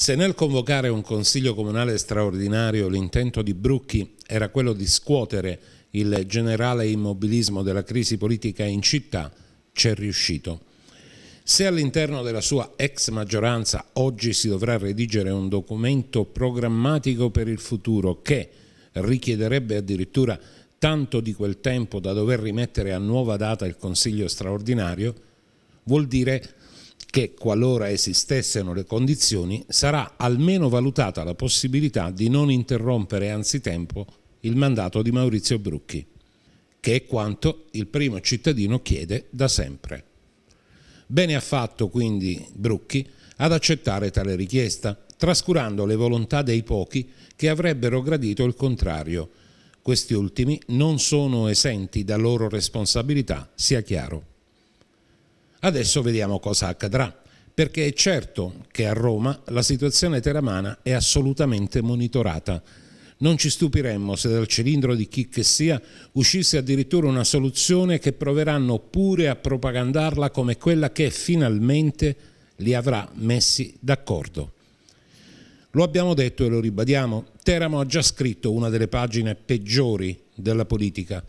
Se nel convocare un consiglio comunale straordinario l'intento di Brucchi era quello di scuotere il generale immobilismo della crisi politica in città, c'è riuscito. Se all'interno della sua ex maggioranza oggi si dovrà redigere un documento programmatico per il futuro che richiederebbe addirittura tanto di quel tempo da dover rimettere a nuova data il Consiglio straordinario, vuol dire che qualora esistessero le condizioni sarà almeno valutata la possibilità di non interrompere anzitempo il mandato di Maurizio Brucchi, che è quanto il primo cittadino chiede da sempre. Bene ha fatto quindi Brucchi ad accettare tale richiesta, trascurando le volontà dei pochi che avrebbero gradito il contrario. Questi ultimi non sono esenti da loro responsabilità, sia chiaro. Adesso vediamo cosa accadrà, perché è certo che a Roma la situazione teramana è assolutamente monitorata. Non ci stupiremmo se dal cilindro di chi che sia uscisse addirittura una soluzione che proveranno pure a propagandarla come quella che finalmente li avrà messi d'accordo. Lo abbiamo detto e lo ribadiamo, Teramo ha già scritto una delle pagine peggiori della politica,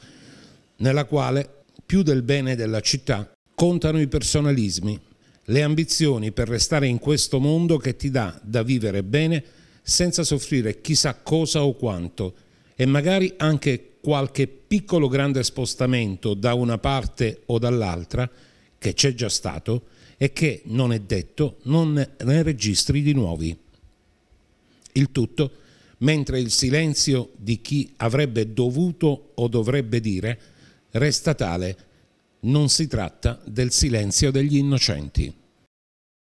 nella quale più del bene della città Contano i personalismi, le ambizioni per restare in questo mondo che ti dà da vivere bene senza soffrire chissà cosa o quanto e magari anche qualche piccolo grande spostamento da una parte o dall'altra che c'è già stato e che, non è detto, non ne registri di nuovi. Il tutto mentre il silenzio di chi avrebbe dovuto o dovrebbe dire resta tale non si tratta del silenzio degli innocenti.